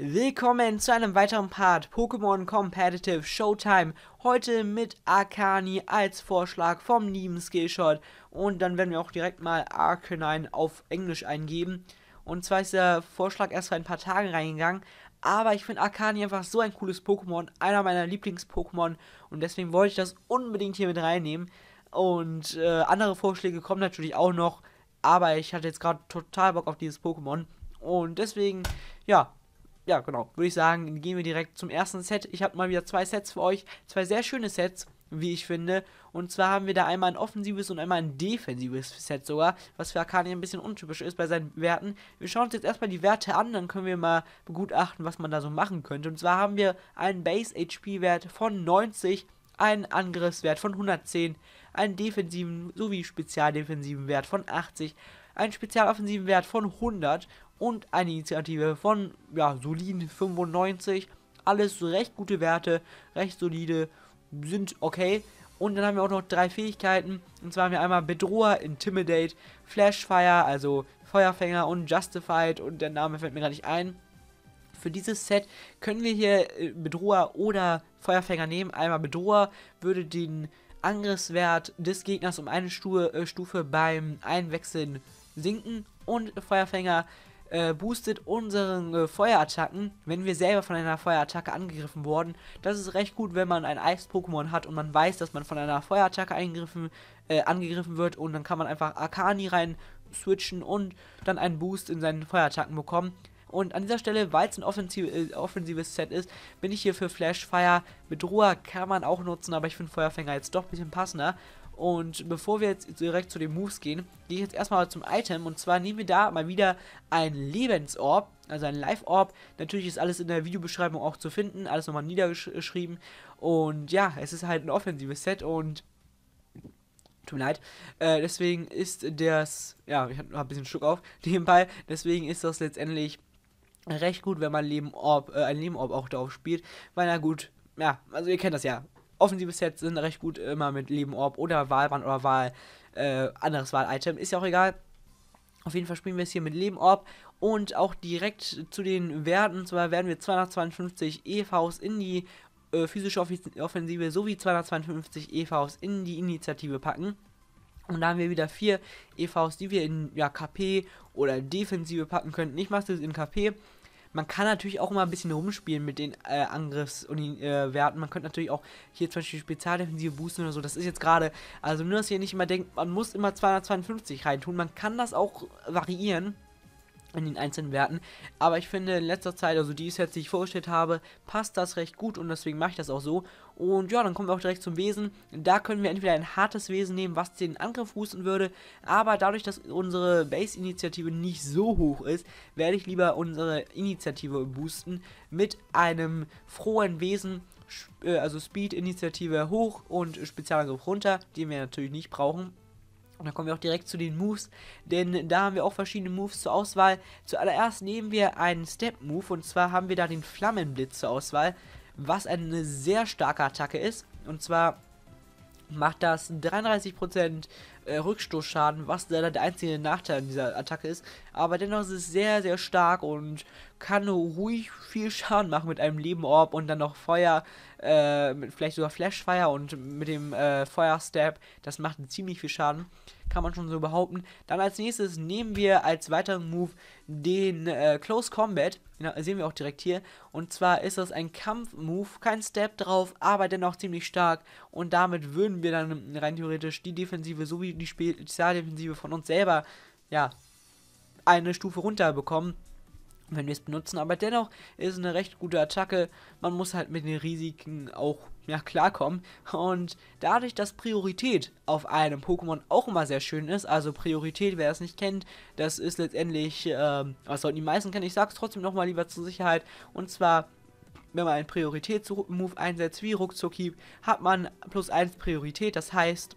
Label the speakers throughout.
Speaker 1: Willkommen zu einem weiteren Part Pokémon Competitive Showtime. Heute mit Arcani als Vorschlag vom lieben Skillshot. Und dann werden wir auch direkt mal Arcanine auf Englisch eingeben. Und zwar ist der Vorschlag erst vor ein paar Tagen reingegangen. Aber ich finde Arcani einfach so ein cooles Pokémon, einer meiner Lieblings-Pokémon. Und deswegen wollte ich das unbedingt hier mit reinnehmen. Und äh, andere Vorschläge kommen natürlich auch noch. Aber ich hatte jetzt gerade total Bock auf dieses Pokémon. Und deswegen, ja, ja, genau, würde ich sagen, gehen wir direkt zum ersten Set. Ich habe mal wieder zwei Sets für euch, zwei sehr schöne Sets, wie ich finde. Und zwar haben wir da einmal ein offensives und einmal ein defensives Set sogar, was für Arcania ein bisschen untypisch ist bei seinen Werten. Wir schauen uns jetzt erstmal die Werte an, dann können wir mal begutachten, was man da so machen könnte. Und zwar haben wir einen Base-HP-Wert von 90, einen Angriffswert von 110, einen defensiven sowie spezialdefensiven Wert von 80, einen spezialoffensiven Wert von 100 und eine Initiative von ja, soliden 95. Alles recht gute Werte, recht solide, sind okay. Und dann haben wir auch noch drei Fähigkeiten. Und zwar haben wir einmal Bedroher, Intimidate, Flashfire, also Feuerfänger und Justified. Und der Name fällt mir gar nicht ein. Für dieses Set können wir hier äh, Bedroher oder Feuerfänger nehmen. Einmal Bedroher würde den Angriffswert des Gegners um eine äh, Stufe beim Einwechseln sinken und Feuerfänger äh, boostet unsere äh, Feuerattacken, wenn wir selber von einer Feuerattacke angegriffen wurden. Das ist recht gut, wenn man ein Eis-Pokémon hat und man weiß, dass man von einer Feuerattacke äh, angegriffen wird und dann kann man einfach Arcani rein switchen und dann einen Boost in seinen Feuerattacken bekommen. Und an dieser Stelle, weil es ein offensiv, äh, offensives Set ist, bin ich hier für Flash, Fire, mit Bedroher kann man auch nutzen, aber ich finde Feuerfänger jetzt doch ein bisschen passender. Und bevor wir jetzt direkt zu den Moves gehen, gehe ich jetzt erstmal zum Item. Und zwar nehmen wir da mal wieder ein Lebensorb, also ein Live-Orb. Natürlich ist alles in der Videobeschreibung auch zu finden, alles nochmal niedergeschrieben. Und ja, es ist halt ein offensives Set und Tut mir leid. Äh, deswegen ist das. Ja, ich habe ein bisschen Schluck auf nebenbei. Deswegen ist das letztendlich recht gut, wenn man Leben Orb, äh, ein Lebenorb auch drauf spielt. Weil na gut, ja, also ihr kennt das ja offensive Sets sind recht gut immer mit Leben Orb oder Wahlband oder Wahl, äh, anderes Wahl-Item, ist ja auch egal. Auf jeden Fall spielen wir es hier mit Leben Orb und auch direkt zu den Werten. und Zwar werden wir 252 EVs in die äh, physische Offensive sowie 252 EVs in die Initiative packen. Und da haben wir wieder vier EVs, die wir in ja, KP oder Defensive packen könnten. Ich mache das in KP man kann natürlich auch immer ein bisschen rumspielen mit den äh, Angriffswerten. Äh, man könnte natürlich auch hier zum Beispiel Spezialdefensive boosten oder so. Das ist jetzt gerade, also nur, dass ihr nicht immer denkt, man muss immer 252 reintun. Man kann das auch variieren in den einzelnen Werten. Aber ich finde in letzter Zeit, also die Sets, die ich vorgestellt habe, passt das recht gut und deswegen mache ich das auch so. Und ja, dann kommen wir auch direkt zum Wesen. Da können wir entweder ein hartes Wesen nehmen, was den Angriff boosten würde, aber dadurch, dass unsere Base-Initiative nicht so hoch ist, werde ich lieber unsere Initiative boosten mit einem frohen Wesen, äh, also Speed-Initiative hoch und Spezialangriff runter, den wir natürlich nicht brauchen. Und dann kommen wir auch direkt zu den Moves, denn da haben wir auch verschiedene Moves zur Auswahl. Zuallererst nehmen wir einen Step-Move und zwar haben wir da den Flammenblitz zur Auswahl, was eine sehr starke Attacke ist. Und zwar macht das 33% äh, Rückstoßschaden, was leider der einzige Nachteil an dieser Attacke ist. Aber dennoch ist es sehr, sehr stark und kann ruhig viel Schaden machen mit einem Orb und dann noch Feuer, äh, vielleicht sogar Flashfire und mit dem äh, Feuerstab. Das macht ziemlich viel Schaden, kann man schon so behaupten. Dann als nächstes nehmen wir als weiteren Move den äh, Close Combat. Den sehen wir auch direkt hier. Und zwar ist das ein Kampf-Move, kein Step drauf, aber dennoch ziemlich stark. Und damit würden wir dann rein theoretisch die Defensive sowie die Spezialdefensive von uns selber, ja, eine Stufe runter bekommen, wenn wir es benutzen. Aber dennoch ist es eine recht gute Attacke. Man muss halt mit den Risiken auch ja, klarkommen. Und dadurch, dass Priorität auf einem Pokémon auch immer sehr schön ist, also Priorität, wer es nicht kennt, das ist letztendlich, äh, was sollten die meisten kennen, ich sag's trotzdem nochmal lieber zur Sicherheit. Und zwar wenn man einen Prioritätsmove einsetzt wie Ruckzuckieb, hat man plus 1 Priorität. Das heißt,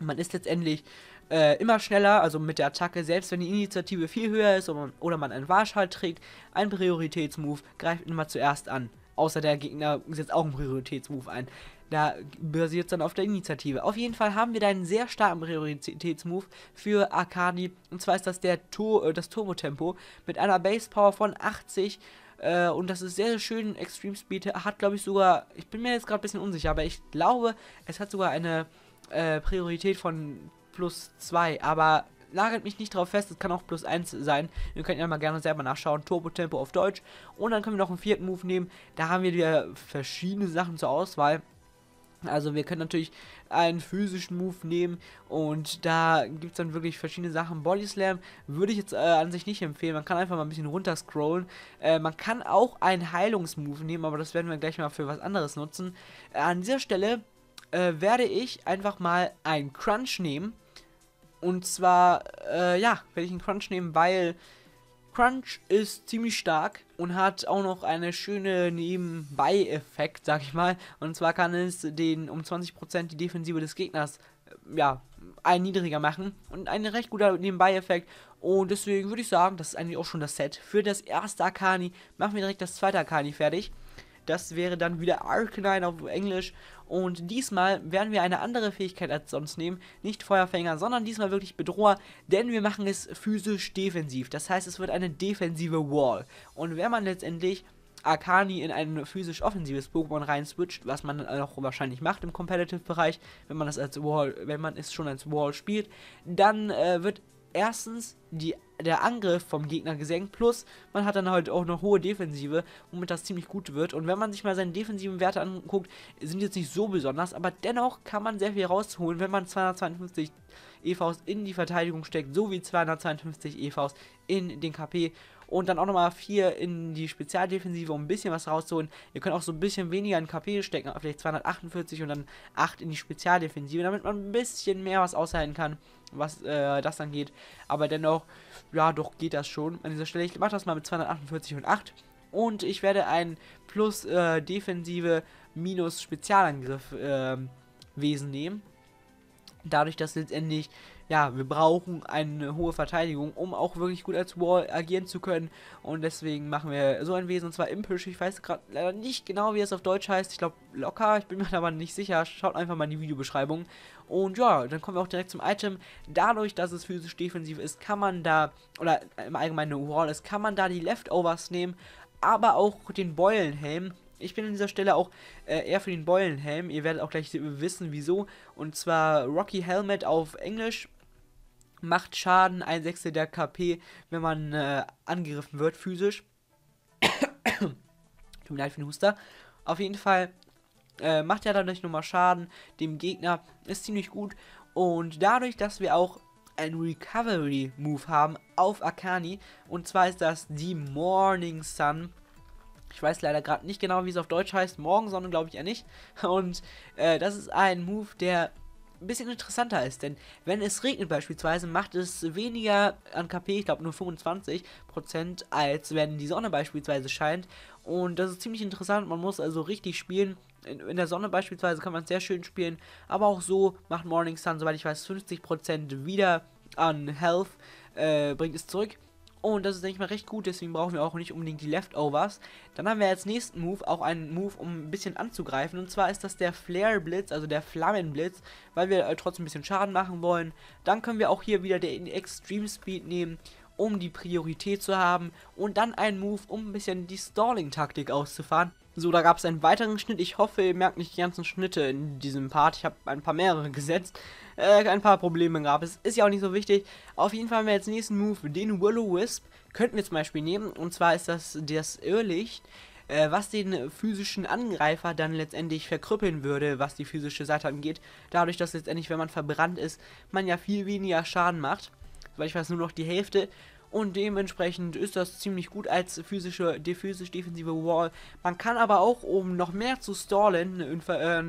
Speaker 1: man ist letztendlich äh, immer schneller, also mit der Attacke, selbst wenn die Initiative viel höher ist man, oder man einen Warschall trägt, ein Prioritätsmove greift immer zuerst an. Außer der Gegner setzt auch einen Prioritätsmove ein. Da basiert es dann auf der Initiative. Auf jeden Fall haben wir da einen sehr starken Prioritätsmove für Arcani. Und zwar ist das der Tur äh, das Turbotempo mit einer Base Power von 80 äh, und das ist sehr, sehr schön. Extreme Speed hat, glaube ich, sogar. Ich bin mir jetzt gerade ein bisschen unsicher, aber ich glaube, es hat sogar eine äh, Priorität von plus 2, aber lagert mich nicht drauf fest, es kann auch plus 1 sein. Ihr könnt ja mal gerne selber nachschauen. Turbo Tempo auf Deutsch. Und dann können wir noch einen vierten Move nehmen. Da haben wir wieder verschiedene Sachen zur Auswahl. Also wir können natürlich einen physischen Move nehmen und da gibt es dann wirklich verschiedene Sachen. Body Slam würde ich jetzt äh, an sich nicht empfehlen. Man kann einfach mal ein bisschen runter scrollen. Äh, man kann auch einen Heilungsmove nehmen, aber das werden wir gleich mal für was anderes nutzen. Äh, an dieser Stelle äh, werde ich einfach mal einen Crunch nehmen. Und zwar, äh, ja, werde ich einen Crunch nehmen, weil Crunch ist ziemlich stark und hat auch noch eine schöne Nebenbei-Effekt, sag ich mal. Und zwar kann es den um 20% die Defensive des Gegners, äh, ja, ein niedriger machen. Und ein recht guter Nebenbei-Effekt. Und deswegen würde ich sagen, das ist eigentlich auch schon das Set. Für das erste Akani machen wir direkt das zweite Akani fertig. Das wäre dann wieder Arcanine auf Englisch. Und diesmal werden wir eine andere Fähigkeit als sonst nehmen. Nicht Feuerfänger, sondern diesmal wirklich Bedroher, denn wir machen es physisch defensiv. Das heißt, es wird eine defensive Wall. Und wenn man letztendlich Arcani in ein physisch offensives Pokémon rein switcht, was man dann auch wahrscheinlich macht im Competitive-Bereich, wenn man das als Wall, wenn man es schon als Wall spielt, dann äh, wird erstens die, der Angriff vom Gegner gesenkt, plus man hat dann halt auch eine hohe Defensive, womit das ziemlich gut wird. Und wenn man sich mal seine defensiven Werte anguckt, sind jetzt nicht so besonders, aber dennoch kann man sehr viel rausholen, wenn man 252 EVs in die Verteidigung steckt, sowie 252 EVs in den KP und dann auch nochmal 4 in die Spezialdefensive, um ein bisschen was rauszuholen. Ihr könnt auch so ein bisschen weniger in KP stecken, vielleicht 248 und dann 8 in die Spezialdefensive, damit man ein bisschen mehr was aushalten kann, was äh, das dann geht. Aber dennoch, ja, doch geht das schon. An dieser Stelle, ich mache das mal mit 248 und 8. Und ich werde ein Plus äh, Defensive minus Spezialangriff äh, Wesen nehmen. Dadurch, dass letztendlich ja, wir brauchen eine hohe Verteidigung, um auch wirklich gut als Wall agieren zu können. Und deswegen machen wir so ein Wesen, und zwar Impisch. Ich weiß gerade leider nicht genau, wie es auf Deutsch heißt. Ich glaube, locker. Ich bin mir aber nicht sicher. Schaut einfach mal in die Videobeschreibung. Und ja, dann kommen wir auch direkt zum Item. Dadurch, dass es physisch defensiv ist, kann man da, oder im Allgemeinen eine Wall ist, kann man da die Leftovers nehmen, aber auch den Beulenhelm ich bin an dieser Stelle auch äh, eher für den Beulenhelm. Ihr werdet auch gleich wissen, wieso. Und zwar Rocky Helmet auf Englisch macht Schaden, ein Sechstel der KP, wenn man äh, angegriffen wird, physisch. Tut mir leid für den Huster. Auf jeden Fall äh, macht er dadurch nochmal Schaden dem Gegner. Ist ziemlich gut. Und dadurch, dass wir auch einen Recovery-Move haben auf Akani. Und zwar ist das die Morning Sun. Ich weiß leider gerade nicht genau, wie es auf Deutsch heißt. Morgensonne glaube ich eher nicht. Und äh, das ist ein Move, der ein bisschen interessanter ist. Denn wenn es regnet beispielsweise, macht es weniger an KP, ich glaube nur 25%, als wenn die Sonne beispielsweise scheint. Und das ist ziemlich interessant. Man muss also richtig spielen. In, in der Sonne beispielsweise kann man sehr schön spielen. Aber auch so macht Morning Sun, soweit ich weiß, 50% wieder an Health. Äh, bringt es zurück. Oh, und das ist, denke ich mal, recht gut, deswegen brauchen wir auch nicht unbedingt die Leftovers. Dann haben wir als nächsten Move auch einen Move, um ein bisschen anzugreifen. Und zwar ist das der Flare Blitz, also der Flammenblitz, weil wir äh, trotzdem ein bisschen Schaden machen wollen. Dann können wir auch hier wieder den Extreme Speed nehmen, um die Priorität zu haben. Und dann einen Move, um ein bisschen die Stalling-Taktik auszufahren. So, da gab es einen weiteren Schnitt. Ich hoffe, ihr merkt nicht die ganzen Schnitte in diesem Part. Ich habe ein paar mehrere gesetzt. Äh, ein paar Probleme gab es. Ist ja auch nicht so wichtig. Auf jeden Fall haben wir jetzt nächsten Move. Den will o Wisp könnten wir zum Beispiel nehmen. Und zwar ist das das Irrlicht, äh, was den physischen Angreifer dann letztendlich verkrüppeln würde, was die physische Seite angeht. Dadurch, dass letztendlich, wenn man verbrannt ist, man ja viel weniger Schaden macht weil ich weiß nur noch die Hälfte und dementsprechend ist das ziemlich gut als physische, physisch-defensive Wall. Man kann aber auch, um noch mehr zu stallen, in, äh,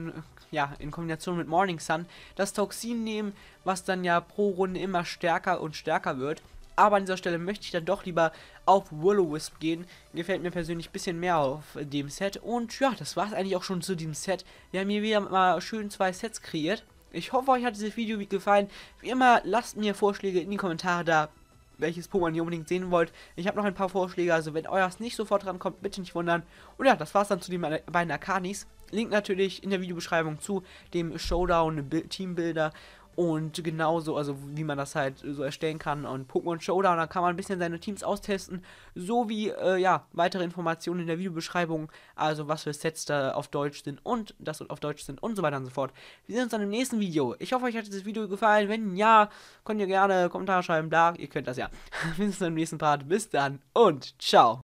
Speaker 1: ja, in Kombination mit Morning Sun, das Toxin nehmen, was dann ja pro Runde immer stärker und stärker wird. Aber an dieser Stelle möchte ich dann doch lieber auf Will-O-Wisp gehen. Gefällt mir persönlich ein bisschen mehr auf dem Set. Und ja, das war es eigentlich auch schon zu diesem Set. Wir haben hier wieder mal schön zwei Sets kreiert. Ich hoffe, euch hat dieses Video gefallen. Wie immer, lasst mir Vorschläge in die Kommentare da welches Pokémon ihr unbedingt sehen wollt. Ich habe noch ein paar Vorschläge, also wenn euer nicht sofort rankommt, bitte nicht wundern. Und ja, das war's dann zu den beiden Arcanis. Link natürlich in der Videobeschreibung zu dem Showdown Teambuilder und genauso, also wie man das halt so erstellen kann und Pokémon Showdown, da kann man ein bisschen seine Teams austesten. So wie, äh, ja, weitere Informationen in der Videobeschreibung, also was für Sets da auf Deutsch sind und das auf Deutsch sind und so weiter und so fort. Wir sehen uns dann im nächsten Video. Ich hoffe, euch hat dieses Video gefallen. Wenn ja, könnt ihr gerne Kommentare schreiben, da, ihr könnt das ja. Wir sehen uns dann im nächsten Part. Bis dann und ciao.